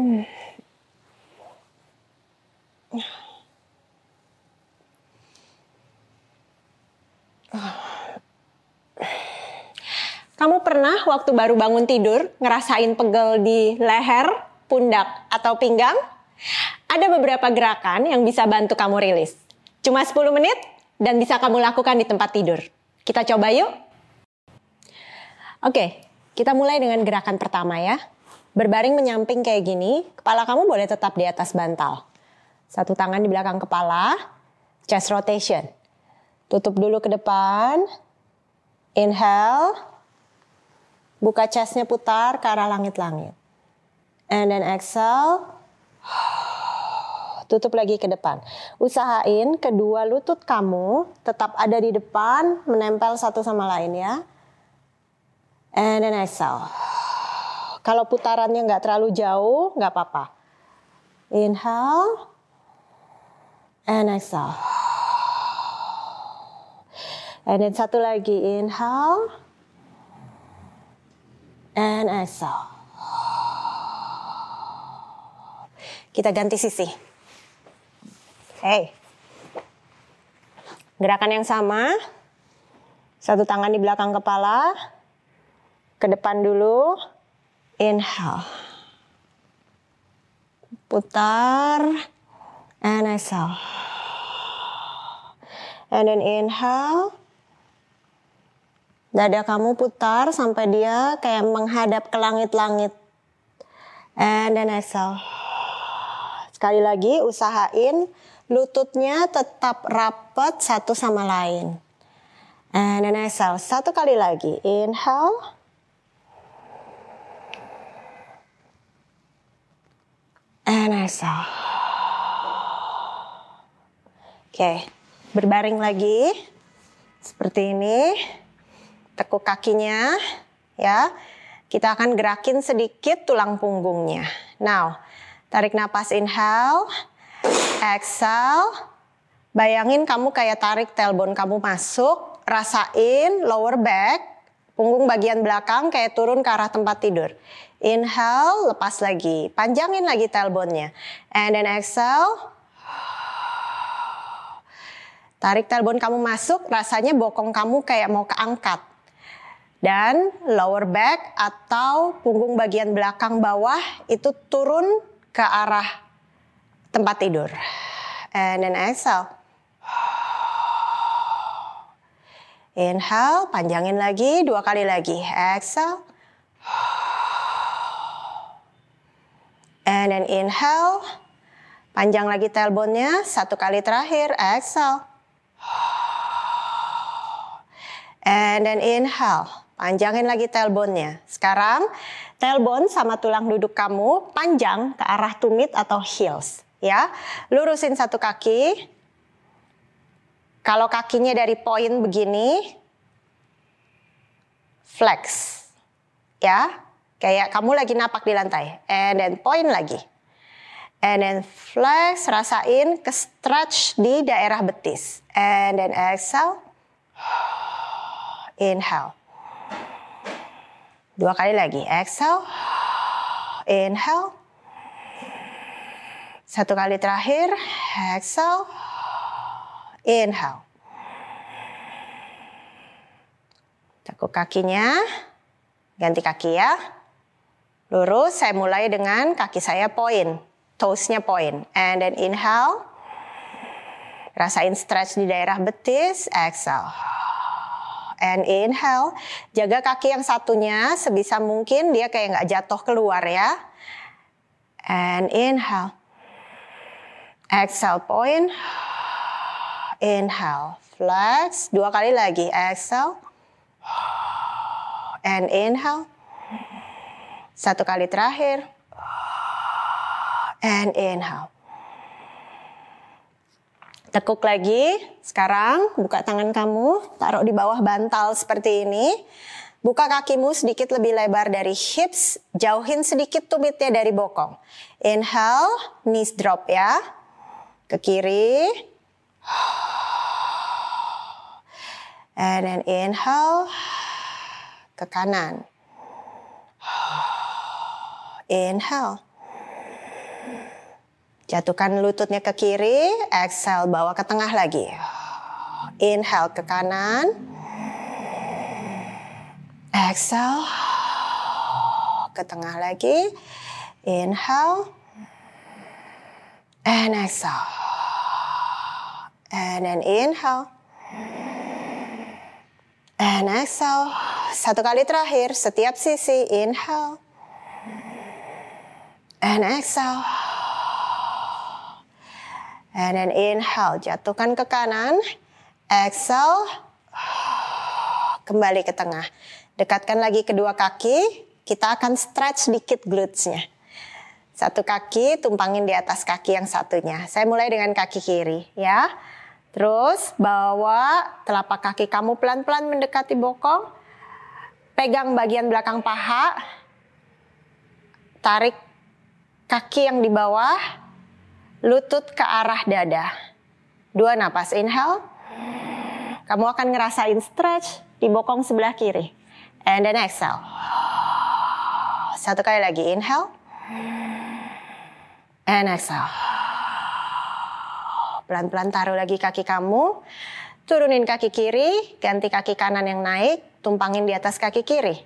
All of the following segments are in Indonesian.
Kamu pernah waktu baru bangun tidur ngerasain pegel di leher, pundak, atau pinggang? Ada beberapa gerakan yang bisa bantu kamu rilis. Cuma 10 menit dan bisa kamu lakukan di tempat tidur. Kita coba yuk. Oke, kita mulai dengan gerakan pertama ya. Berbaring menyamping kayak gini, kepala kamu boleh tetap di atas bantal. Satu tangan di belakang kepala, chest rotation. Tutup dulu ke depan. Inhale. Buka chestnya putar ke arah langit-langit. And then exhale. Tutup lagi ke depan. Usahain kedua lutut kamu tetap ada di depan, menempel satu sama lain ya. And then exhale. Kalau putarannya nggak terlalu jauh, nggak apa-apa. Inhale, and exhale. And then satu lagi, inhale, and exhale. Kita ganti sisi. Hey. Gerakan yang sama. Satu tangan di belakang kepala. Ke depan dulu. Inhale. Putar. And exhale. And then inhale. Dada kamu putar sampai dia kayak menghadap ke langit-langit. And then exhale. Sekali lagi usahain lututnya tetap rapat satu sama lain. And then exhale. Satu kali lagi. Inhale. And exhale. Oke, berbaring lagi. Seperti ini. Tekuk kakinya. Ya, kita akan gerakin sedikit tulang punggungnya. Now, tarik nafas inhale. Exhale. Bayangin kamu kayak tarik tailbone kamu masuk. Rasain lower back Punggung bagian belakang kayak turun ke arah tempat tidur. Inhale, lepas lagi. Panjangin lagi tailbone-nya. And then exhale. Tarik tailbone kamu masuk, rasanya bokong kamu kayak mau keangkat. Dan lower back atau punggung bagian belakang bawah itu turun ke arah tempat tidur. And then exhale. Inhale, panjangin lagi, dua kali lagi. Exhale. And then inhale. Panjang lagi tailbone-nya, satu kali terakhir. Exhale. And then inhale. Panjangin lagi tailbone-nya. Sekarang tailbone sama tulang duduk kamu panjang ke arah tumit atau heels. Ya, lurusin satu kaki, kalau kakinya dari poin begini, flex. Ya, kayak kamu lagi napak di lantai. And then point lagi. And then flex, rasain ke stretch di daerah betis. And then exhale. Inhale. Dua kali lagi. Exhale. Inhale. Satu kali terakhir. Exhale. Inhale. Tekuk kakinya. Ganti kaki ya. Lurus, saya mulai dengan kaki saya poin. Toesnya point. And then inhale. Rasain stretch di daerah betis. Exhale. And inhale. Jaga kaki yang satunya sebisa mungkin dia kayak nggak jatuh keluar ya. And inhale. Exhale, point inhale, flex. Dua kali lagi, exhale. And inhale. Satu kali terakhir. And inhale. Tekuk lagi. Sekarang buka tangan kamu, taruh di bawah bantal seperti ini. Buka kakimu sedikit lebih lebar dari hips, jauhin sedikit tumitnya dari bokong. Inhale, knees drop ya. Ke kiri, And then inhale ke kanan. Inhale. Jatuhkan lututnya ke kiri, exhale bawa ke tengah lagi. Inhale ke kanan. Exhale ke tengah lagi. Inhale and exhale. And then inhale. And exhale. Satu kali terakhir, setiap sisi. Inhale. And exhale. And then inhale. Jatuhkan ke kanan. Exhale. Kembali ke tengah. Dekatkan lagi kedua kaki. Kita akan stretch dikit glutesnya. Satu kaki tumpangin di atas kaki yang satunya. Saya mulai dengan kaki kiri ya. Terus bawa telapak kaki kamu pelan-pelan mendekati bokong. Pegang bagian belakang paha. Tarik kaki yang di bawah. Lutut ke arah dada. Dua napas inhale. Kamu akan ngerasain stretch di bokong sebelah kiri. And then exhale. Satu kali lagi inhale. And exhale. Pelan-pelan taruh lagi kaki kamu. Turunin kaki kiri, ganti kaki kanan yang naik, tumpangin di atas kaki kiri.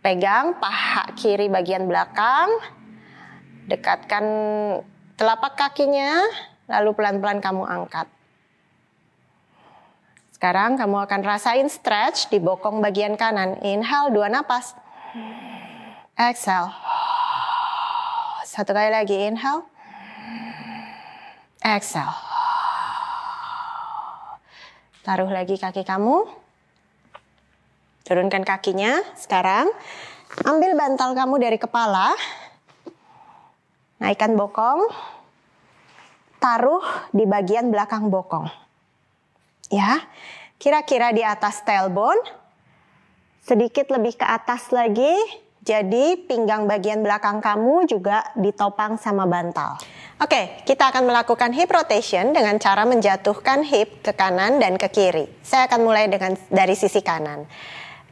Pegang paha kiri bagian belakang. Dekatkan telapak kakinya, lalu pelan-pelan kamu angkat. Sekarang kamu akan rasain stretch di bokong bagian kanan. Inhale, dua napas. Exhale. Satu kali lagi, inhale. Exhale. Taruh lagi kaki kamu. Turunkan kakinya. Sekarang ambil bantal kamu dari kepala. Naikkan bokong. Taruh di bagian belakang bokong. Ya. Kira-kira di atas tailbone. Sedikit lebih ke atas lagi jadi pinggang bagian belakang kamu juga ditopang sama bantal. Oke, kita akan melakukan hip rotation dengan cara menjatuhkan hip ke kanan dan ke kiri. Saya akan mulai dengan dari sisi kanan.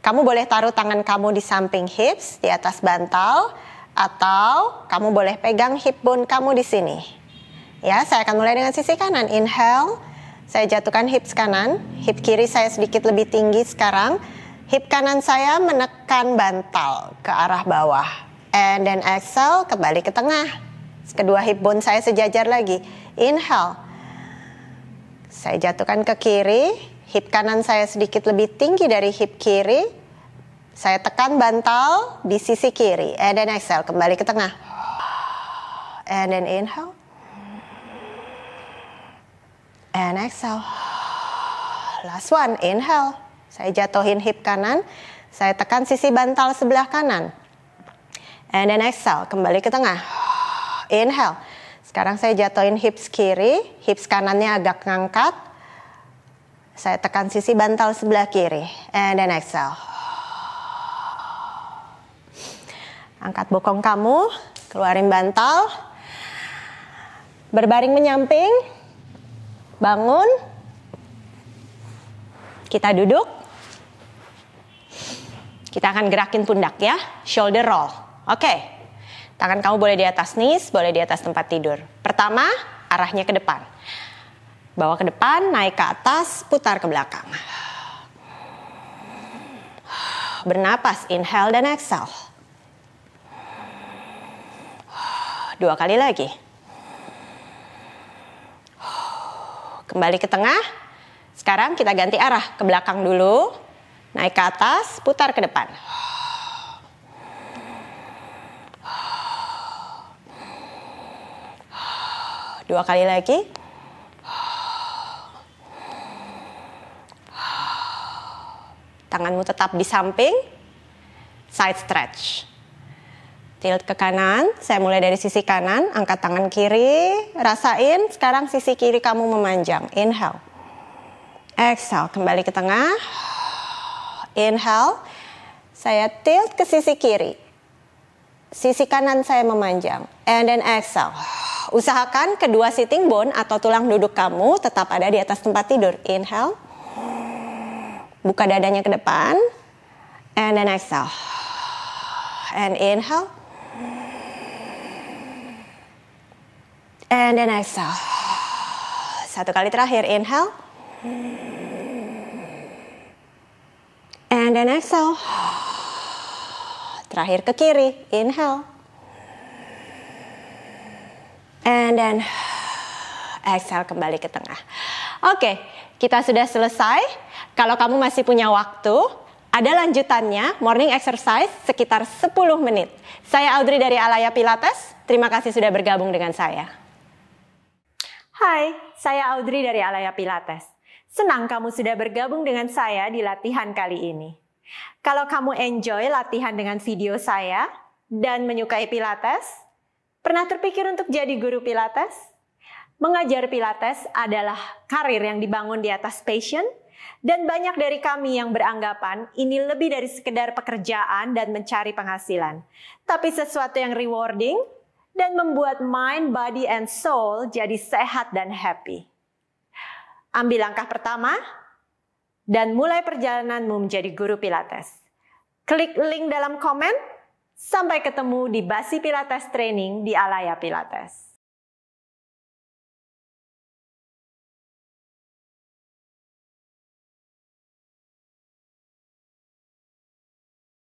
Kamu boleh taruh tangan kamu di samping hips, di atas bantal, atau kamu boleh pegang hip bone kamu di sini. Ya, saya akan mulai dengan sisi kanan. Inhale, saya jatuhkan hips kanan, hip kiri saya sedikit lebih tinggi sekarang Hip kanan saya menekan bantal ke arah bawah. And then exhale, kembali ke tengah. Kedua hip bone saya sejajar lagi. Inhale. Saya jatuhkan ke kiri. Hip kanan saya sedikit lebih tinggi dari hip kiri. Saya tekan bantal di sisi kiri. And then exhale, kembali ke tengah. And then inhale. And exhale. Last one, inhale. Saya jatuhin hip kanan, saya tekan sisi bantal sebelah kanan. And then exhale, kembali ke tengah. Inhale. Sekarang saya jatuhin hips kiri, hips kanannya agak ngangkat. Saya tekan sisi bantal sebelah kiri. And then exhale. Angkat bokong kamu, keluarin bantal. Berbaring menyamping. Bangun. Kita duduk. Kita akan gerakin pundak ya, shoulder roll. Oke, okay. tangan kamu boleh di atas knees, boleh di atas tempat tidur. Pertama, arahnya ke depan. Bawa ke depan, naik ke atas, putar ke belakang. Bernapas, inhale dan exhale. Dua kali lagi. Kembali ke tengah. Sekarang kita ganti arah ke belakang dulu. Naik ke atas, putar ke depan. Dua kali lagi. Tanganmu tetap di samping. Side stretch tilt ke kanan. Saya mulai dari sisi kanan, angkat tangan kiri, rasain sekarang sisi kiri kamu memanjang. Inhale. Exhale, kembali ke tengah. Inhale, saya tilt ke sisi kiri. Sisi kanan saya memanjang. And then exhale. Usahakan kedua sitting bone atau tulang duduk kamu tetap ada di atas tempat tidur. Inhale. Buka dadanya ke depan. And then exhale. And inhale. And then exhale. Satu kali terakhir, inhale. And then exhale. Terakhir ke kiri. Inhale. And then exhale kembali ke tengah. Oke, kita sudah selesai. Kalau kamu masih punya waktu, ada lanjutannya morning exercise sekitar 10 menit. Saya Audrey dari Alaya Pilates. Terima kasih sudah bergabung dengan saya. Hai, saya Audrey dari Alaya Pilates. Senang kamu sudah bergabung dengan saya di latihan kali ini. Kalau kamu enjoy latihan dengan video saya dan menyukai Pilates, pernah terpikir untuk jadi guru Pilates? Mengajar Pilates adalah karir yang dibangun di atas passion, dan banyak dari kami yang beranggapan ini lebih dari sekedar pekerjaan dan mencari penghasilan, tapi sesuatu yang rewarding dan membuat mind, body, and soul jadi sehat dan happy. Ambil langkah pertama, dan mulai perjalananmu menjadi guru Pilates. Klik link dalam komen. Sampai ketemu di Basi Pilates Training di Alaya Pilates.